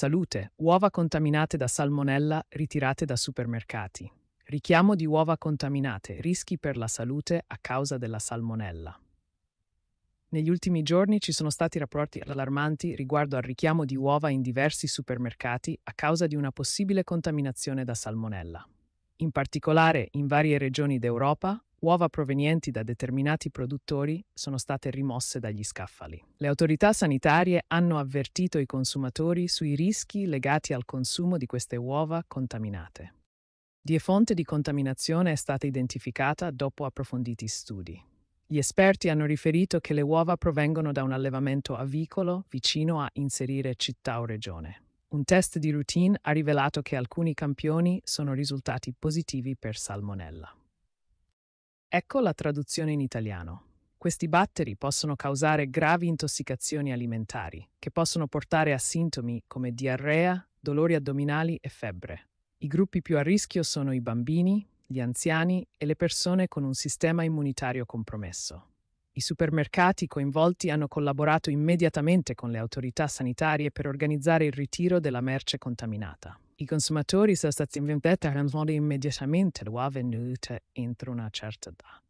Salute. Uova contaminate da salmonella ritirate da supermercati. Richiamo di uova contaminate. Rischi per la salute a causa della salmonella. Negli ultimi giorni ci sono stati rapporti allarmanti riguardo al richiamo di uova in diversi supermercati a causa di una possibile contaminazione da salmonella. In particolare, in varie regioni d'Europa, uova provenienti da determinati produttori sono state rimosse dagli scaffali. Le autorità sanitarie hanno avvertito i consumatori sui rischi legati al consumo di queste uova contaminate. Die fonte di contaminazione è stata identificata dopo approfonditi studi. Gli esperti hanno riferito che le uova provengono da un allevamento avicolo vicino a inserire città o regione. Un test di routine ha rivelato che alcuni campioni sono risultati positivi per salmonella. Ecco la traduzione in italiano. Questi batteri possono causare gravi intossicazioni alimentari, che possono portare a sintomi come diarrea, dolori addominali e febbre. I gruppi più a rischio sono i bambini, gli anziani e le persone con un sistema immunitario compromesso. I supermercati coinvolti hanno collaborato immediatamente con le autorità sanitarie per organizzare il ritiro della merce contaminata. I consumatori sono stati invitati a rendere immediatamente la venuta cioè, entro una certa data.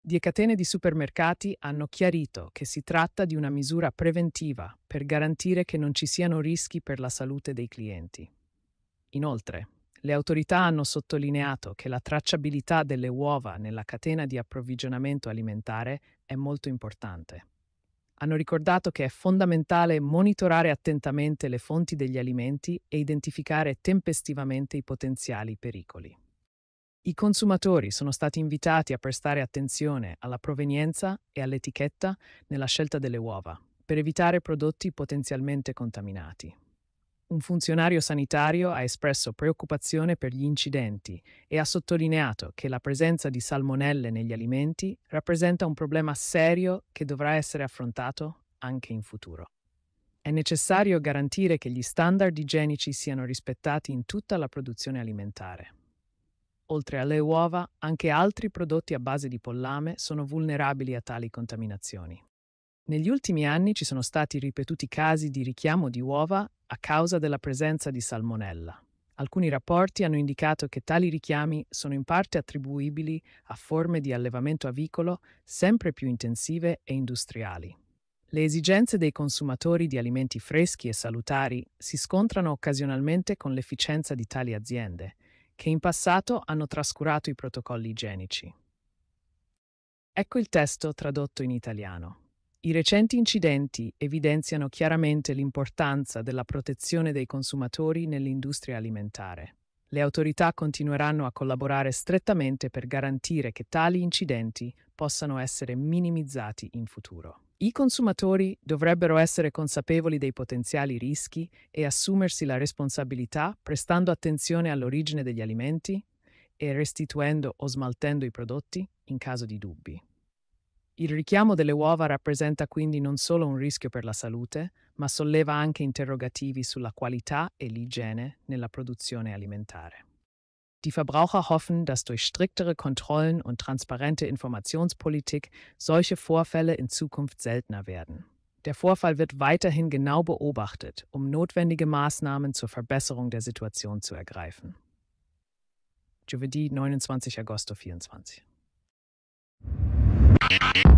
Die catene di supermercati hanno chiarito che si tratta di una misura preventiva per garantire che non ci siano rischi per la salute dei clienti. Inoltre, le autorità hanno sottolineato che la tracciabilità delle uova nella catena di approvvigionamento alimentare è molto importante hanno ricordato che è fondamentale monitorare attentamente le fonti degli alimenti e identificare tempestivamente i potenziali pericoli. I consumatori sono stati invitati a prestare attenzione alla provenienza e all'etichetta nella scelta delle uova, per evitare prodotti potenzialmente contaminati. Un funzionario sanitario ha espresso preoccupazione per gli incidenti e ha sottolineato che la presenza di salmonelle negli alimenti rappresenta un problema serio che dovrà essere affrontato anche in futuro. È necessario garantire che gli standard igienici siano rispettati in tutta la produzione alimentare. Oltre alle uova, anche altri prodotti a base di pollame sono vulnerabili a tali contaminazioni. Negli ultimi anni ci sono stati ripetuti casi di richiamo di uova a causa della presenza di salmonella. Alcuni rapporti hanno indicato che tali richiami sono in parte attribuibili a forme di allevamento avicolo sempre più intensive e industriali. Le esigenze dei consumatori di alimenti freschi e salutari si scontrano occasionalmente con l'efficienza di tali aziende, che in passato hanno trascurato i protocolli igienici. Ecco il testo tradotto in italiano. I recenti incidenti evidenziano chiaramente l'importanza della protezione dei consumatori nell'industria alimentare. Le autorità continueranno a collaborare strettamente per garantire che tali incidenti possano essere minimizzati in futuro. I consumatori dovrebbero essere consapevoli dei potenziali rischi e assumersi la responsabilità prestando attenzione all'origine degli alimenti e restituendo o smaltendo i prodotti in caso di dubbi. Il richiamo delle uova rappresenta quindi non solo un rischio per la salute, ma solleva anche interrogativi sulla Qualità e l'Igiene nella produzione alimentare. Die Verbraucher hoffen, dass durch striktere Kontrollen und transparente Informationspolitik solche Vorfälle in Zukunft seltener werden. Der Vorfall wird weiterhin genau beobachtet, um notwendige Maßnahmen zur Verbesserung der Situation zu ergreifen. Juvedi, 29 Agosto 24. Yeah.